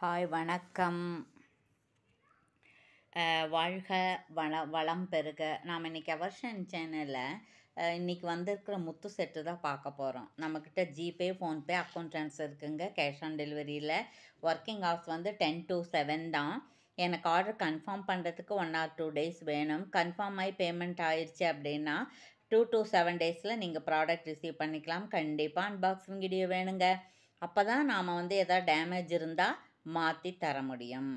hi வணக்கம் வாழ்க வள வளம் பெருக நாம் இன்றைக்கி அவர்ஷன் சேனலில் இன்றைக்கி வந்திருக்கிற முத்து செட்டு தான் பார்க்க போகிறோம் நம்மக்கிட்ட ஜிபே ஃபோன்பே அக்கௌண்ட் ட்ரான்ஸ்ஃபர் இருக்குங்க கேஷ் ஆன் டெலிவரியில் ஒர்க்கிங் ஹவர்ஸ் வந்து டென் டு செவன் தான் எனக்கு ஆர்டர் கன்ஃபார்ம் பண்ணுறதுக்கு ஒன் ஆர் டூ டேஸ் வேணும் கன்ஃபார்ம் ஆகி பேமெண்ட் ஆயிடுச்சு அப்படின்னா டூ டு செவன் டேஸில் நீங்கள் ப்ராடக்ட் ரிசீவ் பண்ணிக்கலாம் கண்டிப்பாக அன்பாக்சிங் வீடியோ வேணுங்க அப்போ தான் நாம் வந்து எதாவது டேமேஜ் இருந்தால் மாற்றி தர முடியும்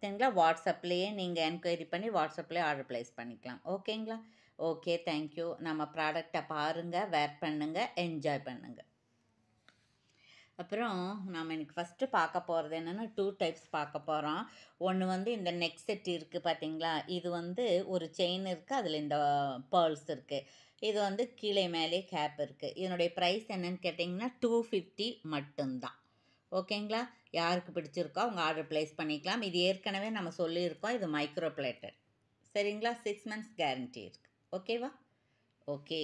சரிங்களா வாட்ஸ்அப்லேயே நீங்கள் என்கொயரி பண்ணி வாட்ஸ்அப்லேயே ஆர்டர் ப்ளேஸ் பண்ணிக்கலாம் ஓகேங்களா ஓகே தேங்க்யூ நம்ம ப்ராடக்டை பாருங்கள் வேர் பண்ணுங்கள் என்ஜாய் பண்ணுங்கள் அப்புறம் நாம் எனக்கு ஃபஸ்ட்டு பார்க்க போகிறது என்னென்னா டூ டைப்ஸ் பார்க்க போகிறோம் ஒன்று வந்து இந்த நெக் செட் இருக்குது பார்த்தீங்களா இது வந்து ஒரு செயின் இருக்குது அதில் இந்த பேர்ல்ஸ் இருக்குது இது வந்து கீழே மேலே கேப் இருக்குது இதனுடைய ப்ரைஸ் என்னென்னு கேட்டிங்கன்னா டூ ஃபிஃப்டி மட்டும்தான் ஓகேங்களா யாருக்கு பிடிச்சிருக்கோ அவங்க ஆர்டர் ப்ளேஸ் பண்ணிக்கலாம் இது ஏற்கனவே நம்ம சொல்லியிருக்கோம் இது மைக்ரோ பிளேட்டர் சரிங்களா சிக்ஸ் மந்த்ஸ் கேரண்டி இருக்குது ஓகேவா ஓகே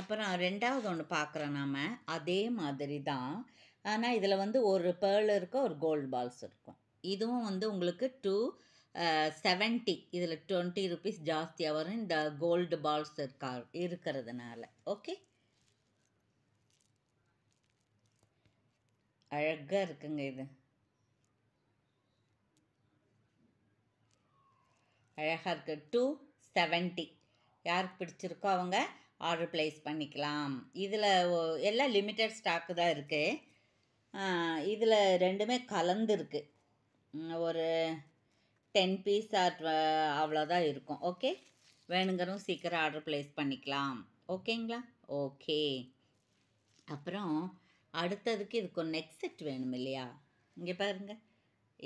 அப்புறம் ரெண்டாவது ஒன்று பார்க்குறோம் நாம் அதே மாதிரி தான் ஆனால் இதில் வந்து ஒரு பேர்ல இருக்கும் ஒரு கோல்டு பால்ஸ் இருக்கும் இதுவும் வந்து உங்களுக்கு டூ செவன்ட்டி இதில் டுவெண்ட்டி ருபீஸ் ஜாஸ்தியாக வரும் இந்த கோல்டு பால்ஸ் இருக்கா இருக்கிறதுனால ஓகே அழகாக இருக்குங்க இது அழகாக இருக்குது டூ செவன்ட்டி யாருக்கு பிடிச்சிருக்கோ அவங்க ஆர்டர் ப்ளேஸ் பண்ணிக்கலாம் இதில் எல்லாம் லிமிட்டட் ஸ்டாக்கு தான் இருக்குது இதில் ரெண்டுமே கலந்துருக்கு ஒரு டென் பீஸ் அவ்வளோதான் இருக்கும் ஓகே வேணுங்கிறவங்க சீக்கிரம் ஆர்டர் ப்ளேஸ் பண்ணிக்கலாம் ஓகேங்களா ஓகே அப்புறம் அடுத்ததுக்கு இதுக்கு ஒரு நெக் செட் வேணும் இல்லையா இங்கே பாருங்கள்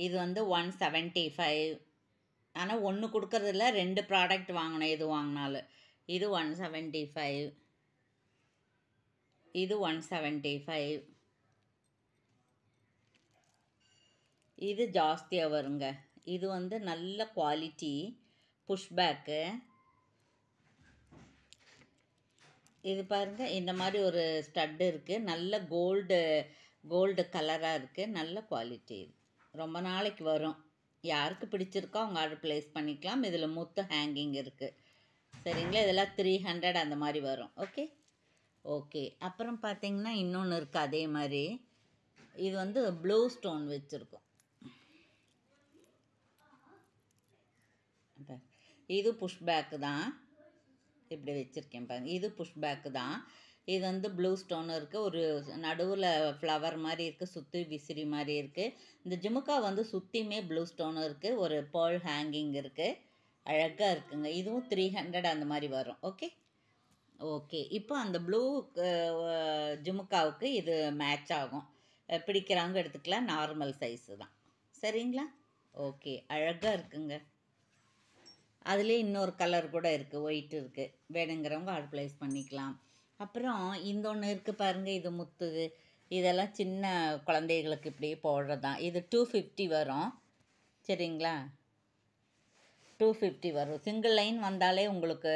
இது வந்து ஒன் செவன்ட்டி ஃபைவ் ஆனால் ஒன்று கொடுக்கறதில்ல ரெண்டு ப்ராடக்ட் வாங்கினேன் எது வாங்கினாலும் இது ஒன் செவன்ட்டி ஃபைவ் இது ஒன் செவன்ட்டி ஃபைவ் இது ஜாஸ்தியாக வருங்க இது வந்து நல்ல குவாலிட்டி புஷ்பேக்கு இது பாருங்க இந்த மாதிரி ஒரு ஸ்டட்டு இருக்குது நல்ல கோல்டு கோல்டு கலராக இருக்குது நல்ல குவாலிட்டி ரொம்ப நாளைக்கு வரும் யாருக்கு பிடிச்சிருக்கோ அவங்க ஆர்டர் ப்ளேஸ் பண்ணிக்கலாம் இதில் முத்து ஹேங்கிங் இருக்குது சரிங்களா இதெல்லாம் த்ரீ ஹண்ட்ரட் அந்த மாதிரி வரும் ஓகே ஓகே அப்புறம் பார்த்திங்கன்னா இன்னொன்று இருக்குது அதே மாதிரி இது வந்து ப்ளூ ஸ்டோன் வச்சுருக்கோம் இது புஷ்பேக்கு தான் இப்படி வச்சுருக்கேன் பாருங்க இது புஷ் பேக்கு தான் இது வந்து ப்ளூ ஸ்டோன் இருக்குது ஒரு நடுவில் ஃப்ளவர் மாதிரி இருக்குது சுற்றி விசிறி மாதிரி இருக்குது இந்த ஜிமுக்கா வந்து சுற்றியுமே ப்ளூ ஸ்டோன் இருக்குது ஒரு பேர்ல் ஹேங்கிங் இருக்குது அழகாக இருக்குங்க இதுவும் த்ரீ ஹண்ட்ரட் அந்த மாதிரி வரும் ஓகே ஓகே இப்போ அந்த ப்ளூ ஜிமுக்காவுக்கு இது மேட்ச் ஆகும் பிடிக்கிறவங்க எடுத்துக்கலாம் நார்மல் சைஸு தான் சரிங்களா ஓகே அழகாக இருக்குங்க அதுலேயே இன்னொரு கலர் கூட இருக்குது ஒயிட் இருக்குது வேணுங்கிறவங்க ஆர்டர் பண்ணிக்கலாம் அப்புறம் இந்த ஒன்று இருக்குது பாருங்கள் இது முத்து இதெல்லாம் சின்ன குழந்தைகளுக்கு இப்படியே போடுறது தான் இது டூ ஃபிஃப்டி வரும் சரிங்களா டூ ஃபிஃப்டி வரும் சிங்கிள் லைன் வந்தாலே உங்களுக்கு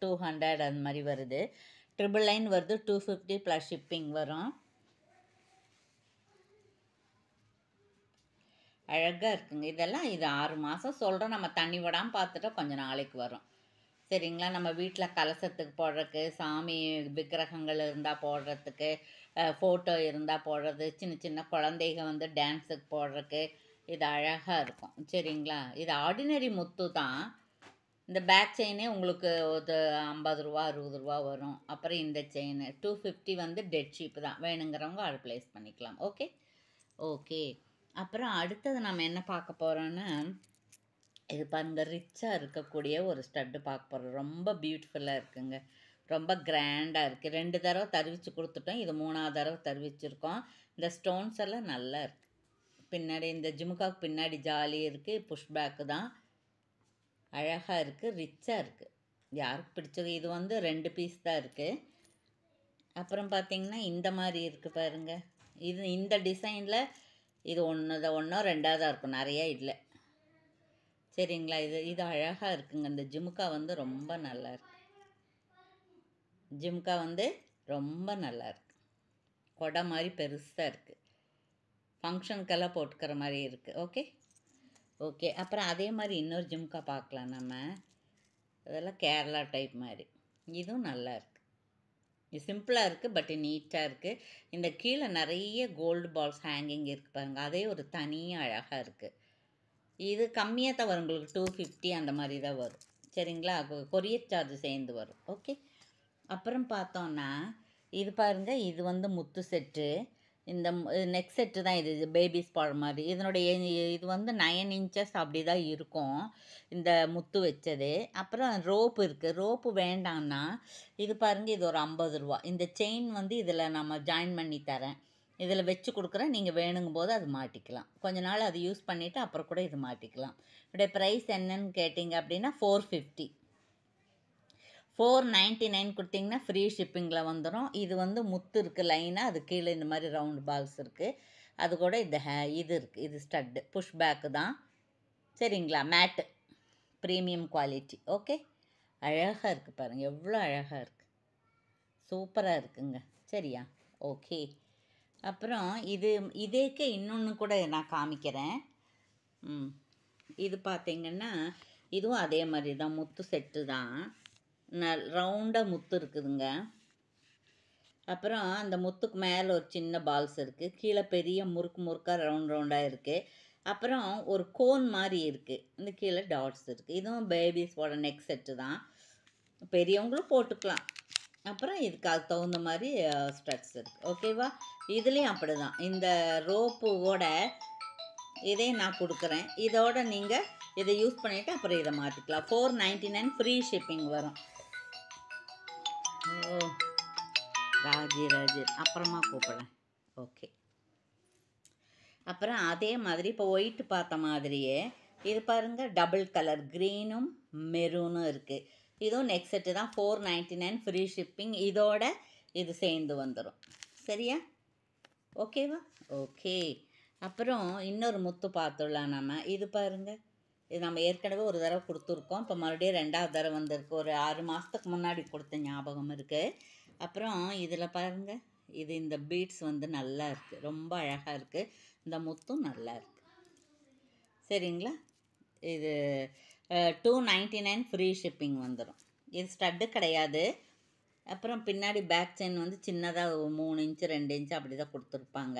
டூ ஹண்ட்ரட் அந்த மாதிரி வருது ட்ரிபிள் லைன் வருது டூ ஃபிஃப்டி ப்ளஸ் ஷிப்பிங் வரும் அழகாக இருக்குங்க இதெல்லாம் இது ஆறு மாதம் சொல்கிறோம் நம்ம தண்ணி விடாமல் பார்த்துட்டா கொஞ்சம் நாளைக்கு வரும் சரிங்களா நம்ம வீட்டில் கலசத்துக்கு போடுறதுக்கு சாமி விக்கிரகங்கள் இருந்தால் போடுறதுக்கு ஃபோட்டோ இருந்தால் போடுறது சின்ன சின்ன குழந்தைக வந்து டான்ஸுக்கு போடுறதுக்கு இது அழகாக இருக்கும் சரிங்களா இது ஆர்டினரி முத்து தான் இந்த பேக் செயினே உங்களுக்கு ஒரு ஐம்பது ரூபா அறுபது ரூபா வரும் அப்புறம் இந்த செயின் டூ ஃபிஃப்டி வந்து டெட் ஷீப் தான் வேணுங்கிறவங்க அதை ப்ளேஸ் பண்ணிக்கலாம் ஓகே ஓகே அப்புறம் அடுத்தது நம்ம என்ன பார்க்க போகிறோன்னா இது பாருங்கள் ரிச்சாக இருக்கக்கூடிய ஒரு ஸ்டட்டு பார்க்க போகிறோம் ரொம்ப பியூட்டிஃபுல்லாக இருக்குங்க ரொம்ப கிராண்டாக இருக்குது ரெண்டு தடவை தருவிச்சு கொடுத்துட்டோம் இது மூணாவது தடவை தருவிச்சிருக்கோம் இந்த ஸ்டோன்ஸ் எல்லாம் நல்லா இருக்குது பின்னாடி இந்த ஜிமுக்காவுக்கு பின்னாடி ஜாலி இருக்குது புஷ் பேக்கு தான் அழகாக இருக்குது ரிச்சாக இருக்குது யாருக்கு பிடிச்சது இது வந்து ரெண்டு பீஸ் தான் இருக்குது அப்புறம் பார்த்திங்கன்னா இந்த மாதிரி இருக்குது பாருங்கள் இது இந்த டிசைனில் இது ஒன்று தான் ஒன்றோ ரெண்டாவதாக இருக்கும் நிறையா இல்லை சரிங்களா இது இது அழகாக இருக்குங்க இந்த ஜிமுக்கா வந்து ரொம்ப நல்லா இருக்கு ஜிமுக்கா வந்து ரொம்ப நல்லா இருக்கு கொடை மாதிரி பெருசாக இருக்குது ஃபங்க்ஷனுக்கெல்லாம் போட்டுக்கிற மாதிரி இருக்குது ஓகே ஓகே அப்புறம் அதே மாதிரி இன்னொரு ஜிமுக்கா பார்க்கலாம் நம்ம அதெல்லாம் கேரளா டைப் மாதிரி இதுவும் நல்லா இருக்கு இது சிம்பிளாக இருக்குது பட் நீட்டாக இருக்குது இந்த கீழே நிறைய கோல்டு பால்ஸ் ஹேங்கிங் இருக்குது பாருங்கள் அதே ஒரு தனி அழகாக இருக்குது இது கம்மியாக தான் வரும் உங்களுக்கு டூ ஃபிஃப்டி அந்த மாதிரி தான் வரும் சரிங்களா கொரியர் சார்ஜ் சேர்ந்து வரும் ஓகே அப்புறம் பார்த்தோன்னா இது பாருங்கள் இது வந்து முத்து செட்டு இந்த நெக் செட்டு தான் இது பேபிஸ் பால் மாதிரி இதனுடைய இது வந்து நயன் இன்ச்சஸ் அப்படி தான் இருக்கும் இந்த முத்து வச்சது அப்புறம் ரோப்பு இருக்குது ரோப்பு வேண்டாம்னா இது பாருங்கள் இது ஒரு ஐம்பது ரூபா இந்த செயின் வந்து இதில் நம்ம ஜாயின் பண்ணி தரேன் இதில் வச்சு கொடுக்குறேன் நீங்கள் வேணுங்கும் போது அது மாட்டிக்கலாம் கொஞ்ச நாள் அது யூஸ் பண்ணிவிட்டு அப்புறம் கூட இது மாட்டிக்கலாம் இப்படி ப்ரைஸ் என்னன்னு கேட்டிங்க அப்படின்னா four fifty four ninety nine கொடுத்திங்கன்னா ஃப்ரீ ஷிப்பிங்கில் வந்துடும் இது வந்து முத்து இருக்குது லைனாக அது கீழே இந்த மாதிரி ரவுண்டு பால்ஸ் இருக்குது அது கூட இது ஹே இது இருக்குது இது ஸ்டட்டு புஷ் பேக்கு தான் சரிங்களா மேட்டு ப்ரீமியம் குவாலிட்டி ஓகே அழகாக இருக்குது பாருங்கள் எவ்வளோ அழகாக இருக்குது சூப்பராக இருக்குங்க சரியா ஓகே அப்புறம் இது இதேக்கே இன்னொன்று கூட நான் காமிக்கிறேன் ம் இது பார்த்திங்கன்னா இதுவும் அதே மாதிரி தான் முத்து செட்டு தான் ந ரவுண்டாக முத்து இருக்குதுங்க அப்புறம் அந்த முத்துக்கு மேலே ஒரு சின்ன பால்ஸ் இருக்குது கீழே பெரிய முறுக்கு முறுக்காக ரவுண்ட் ரவுண்டாக இருக்குது அப்புறம் ஒரு கோன் மாதிரி இருக்குது இந்த கீழே டாட்ஸ் இருக்குது இதுவும் பேபிஸோட நெக் செட்டு தான் பெரியவங்களும் போட்டுக்கலாம் அப்புறம் இதுக்கு அது தகுந்த மாதிரி ஸ்டட்ஸ் இருக்குது ஓகேவா இதுலேயும் அப்படி தான் இந்த ரோப்போட இதையும் நான் கொடுக்குறேன் இதோட நீங்கள் இதை யூஸ் பண்ணிவிட்டு அப்புறம் இதை மாற்றிக்கலாம் four ninety nine free shipping வரும் ஓ ராஜி ராஜி அப்புறமா கூப்பிட்றேன் ஓகே அப்புறம் அதே மாதிரி இப்போ ஒயிட்டு பார்த்த மாதிரியே இது பாருங்கள் டபுள் கலர் க்ரீனும் மெரூனும் இருக்குது இதுவும் நெக்ஸ்ட் செட்டு தான் four ninety nine free shipping இதோட இது சேர்ந்து வந்துடும் சரியா ஓகேவா ஓகே அப்புறம் இன்னொரு முத்து பார்த்துடலாம் நம்ம இது பாருங்கள் இது நம்ம ஏற்கனவே ஒரு தடவை கொடுத்துருக்கோம் இப்போ மறுபடியும் ரெண்டாவது தடவை வந்திருக்கு ஒரு ஆறு மாதத்துக்கு முன்னாடி கொடுத்த ஞாபகம் இருக்குது அப்புறம் இதில் பாருங்கள் இது இந்த பீட்ஸ் வந்து நல்லா இருக்குது ரொம்ப அழகாக இருக்குது இந்த முத்தும் நல்லா இருக்குது சரிங்களா இது two ninety nine free shipping வந்துடும் இது ஸ்டட்டு கிடையாது அப்புறம் பின்னாடி பேக் செயின் வந்து சின்னதாக மூணு இன்ச்சு ரெண்டு இன்ச்சு அப்படி தான் கொடுத்துருப்பாங்க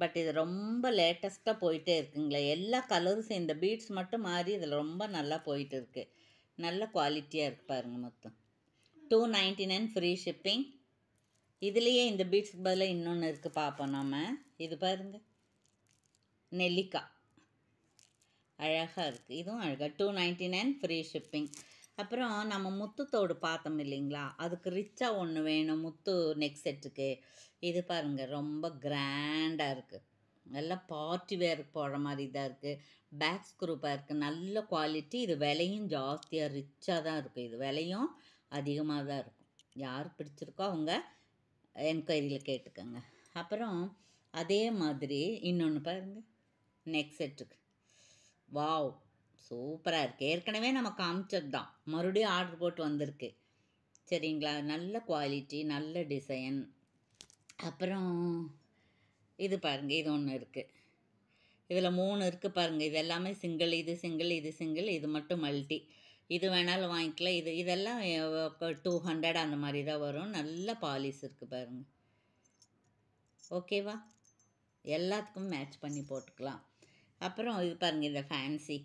பட் இது ரொம்ப லேட்டஸ்ட்டாக போயிட்டே இருக்குங்களே எல்லா கலரும் இந்த பீட்ஸ் மட்டும் மாறி இதில் ரொம்ப நல்லா போயிட்டு இருக்குது நல்ல குவாலிட்டியாக இருக்குது பாருங்கள் மொத்தம் two ninety nine free shipping இதுலேயே இந்த பீட்ஸ்க்கு பதிலாக இன்னொன்று இருக்குது பார்ப்போம் நம்ம இது பாருங்கள் நெல்லிக்காய் அழகாக இருக்குது இதுவும் அழகாக two ninety nine free shipping அப்புறம் நம்ம முத்துத்தோடு பார்த்தோம் இல்லைங்களா அதுக்கு ரிச்சாக ஒன்று வேணும் முத்து நெக் செட்டுக்கு இது பாருங்கள் ரொம்ப கிராண்டாக இருக்குது நல்லா பார்ட்டி வேருக்கு போடுற மாதிரி இதாக இருக்குது பேக் ஸ்க்ரூப்பாக இருக்குது நல்ல குவாலிட்டி இது விலையும் ஜாஸ்தியாக ரிச்சாக தான் இருக்குது இது விலையும் அதிகமாக தான் இருக்கும் யார் பிடிச்சிருக்கோ அவங்க என்கொயரியில் கேட்டுக்கோங்க அப்புறம் அதே மாதிரி இன்னொன்று பாருங்கள் நெக் செட்டுக்கு வாவ் சூப்பராக இருக்குது ஏற்கனவே நம்ம காமிச்சது தான் மறுபடியும் ஆர்டர் போட்டு வந்திருக்கு சரிங்களா நல்ல குவாலிட்டி நல்ல டிசைன் அப்புறம் இது பாருங்கள் இது ஒன்று இருக்குது இதில் மூணு இருக்குது பாருங்கள் இது எல்லாமே சிங்கிள் இது சிங்கிள் இது சிங்கிள் இது மட்டும் மல்டி இது வேணாலும் வாங்கிக்கலாம் இது இதெல்லாம் டூ ஹண்ட்ரட் அந்த மாதிரி தான் வரும் நல்ல பாலிஸ் இருக்குது பாருங்கள் ஓகேவா எல்லாத்துக்கும் மேட்ச் பண்ணி போட்டுக்கலாம் அப்புறம் இது பாருங்கள் இந்த ஃபேன்சி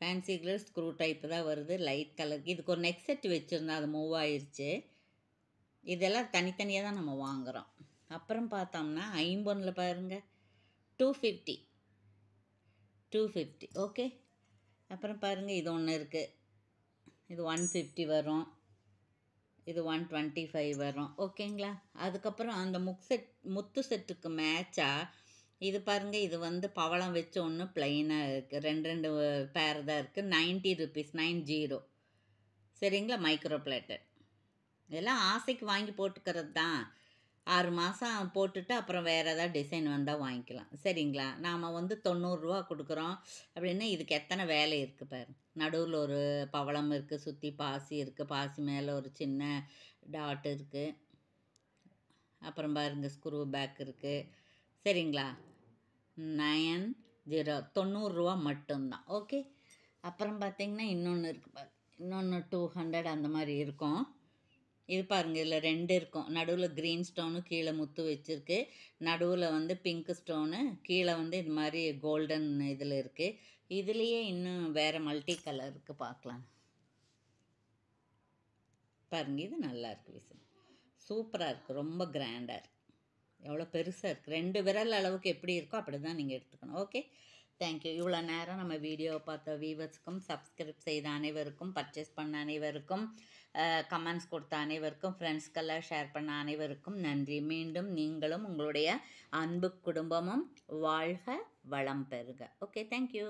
ஃபேன்சி கிளர் ஸ்க்ரூ டைப்பு தான் வருது லைட் கலருக்கு இதுக்கு ஒரு நெக் செட் வச்சுருந்தேன் அது மூவ் ஆயிடுச்சு இதெல்லாம் தனித்தனியாக தான் நம்ம வாங்குகிறோம் அப்புறம் பார்த்தோம்னா ஐம்பொனில் பாருங்கள் two fifty two fifty okay அப்புறம் பாருங்கள் இது ஒன்று இருக்குது இது ஒன் ஃபிஃப்டி வரும் இது ஒன் டுவெண்ட்டி ஃபைவ் வரும் ஓகேங்களா அதுக்கப்புறம் அந்த முக் செட் முத்து செட்டுக்கு மேட்சாக இது பாருங்கள் இது வந்து பவளம் வச்சு ஒன்று ப்ளைனாக இருக்குது ரெண்டு ரெண்டு பேர் தான் இருக்குது நைன்ட்டி ருபீஸ் நைன் ஜீரோ சரிங்களா மைக்ரோ பிளேட்டர் இதெல்லாம் ஆசைக்கு வாங்கி போட்டுக்கிறது தான் ஆறு மாதம் போட்டுட்டு அப்புறம் வேறு ஏதாவது டிசைன் வந்தால் வாங்கிக்கலாம் சரிங்களா நாம் வந்து தொண்ணூறுரூவா கொடுக்குறோம் அப்படின்னா இதுக்கு எத்தனை வேலை இருக்குது பாரு நடுவில் ஒரு பவளம் இருக்குது சுற்றி பாசி இருக்குது பாசி மேலே ஒரு சின்ன டாட் இருக்குது அப்புறம் பாருங்கள் ஸ்க்ரூ பேக் இருக்குது சரிங்களா நயன் ஜீரோ தொண்ணூறுரூவா மட்டும்தான் ஓகே அப்புறம் பார்த்தீங்கன்னா இன்னொன்று இருக்குது இன்னொன்று டூ ஹண்ட்ரட் அந்த மாதிரி இருக்கும் இது பாருங்கள் இதில் ரெண்டு இருக்கும் நடுவில் க்ரீன் ஸ்டோனு கீழே முத்து வச்சுருக்கு நடுவில் வந்து பிங்க் ஸ்டோனு கீழே வந்து இது மாதிரி கோல்டன் இதில் இருக்குது இதுலேயே இன்னும் வேறு மல்டி கலருக்கு பார்க்கலாம் பாருங்கள் இது நல்லாயிருக்கு விசு சூப்பராக இருக்குது ரொம்ப கிராண்டாக இருக்குது எவ்வளோ பெருசாக இருக்குது ரெண்டு விரல் அளவுக்கு எப்படி இருக்கோ அப்படி தான் நீங்கள் எடுத்துக்கணும் ஓகே தேங்க்யூ இவ்வளோ நேரம் நம்ம வீடியோவை பார்த்த வியூவர்ஸ்க்கும் சப்ஸ்கிரைப் செய்த அனைவருக்கும் பர்ச்சேஸ் பண்ண அனைவருக்கும் கமெண்ட்ஸ் கொடுத்த அனைவருக்கும் ஃப்ரெண்ட்ஸ்க்கெல்லாம் ஷேர் பண்ண அனைவருக்கும் நன்றி மீண்டும் நீங்களும் உங்களுடைய அன்பு குடும்பமும் வாழ்க வளம் பெறுக ஓகே தேங்க்யூ